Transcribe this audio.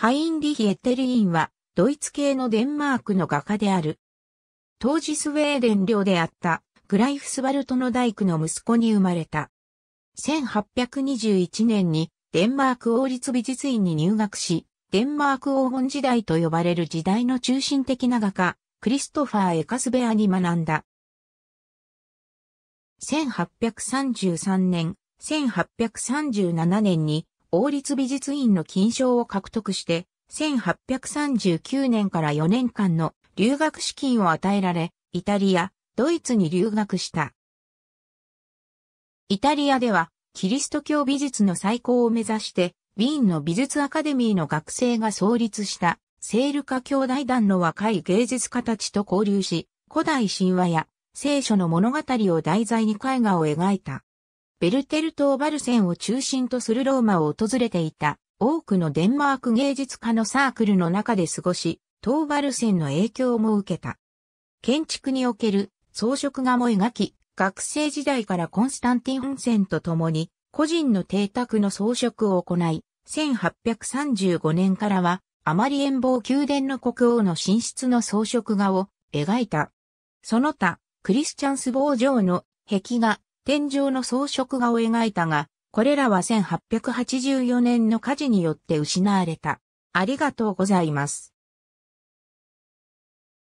ハインリヒ・エッテリーンは、ドイツ系のデンマークの画家である。当時スウェーデン領であったグライフスバルトの大工の息子に生まれた。1821年にデンマーク王立美術院に入学し、デンマーク黄金時代と呼ばれる時代の中心的な画家、クリストファー・エカスベアに学んだ。1833年、1837年に王立美術院の金賞を獲得して、1839年から4年間の留学資金を与えられ、イタリア、ドイツに留学した。イタリアでは、キリスト教美術の最高を目指して、ウィーンの美術アカデミーの学生が創立した、セールカ兄弟団の若い芸術家たちと交流し、古代神話や聖書の物語を題材に絵画を描いた。ベルテルト・オバルセンを中心とするローマを訪れていた多くのデンマーク芸術家のサークルの中で過ごし、トーバルセンの影響も受けた。建築における装飾画も描き、学生時代からコンスタンティン・センと共に個人の邸宅の装飾を行い、1835年からはあまり遠望宮殿の国王の寝室の装飾画を描いた。その他、クリスチャンス・ボー・ジョーの壁画、天井の装飾画を描いたが、これらは1884年の火事によって失われた。ありがとうございます。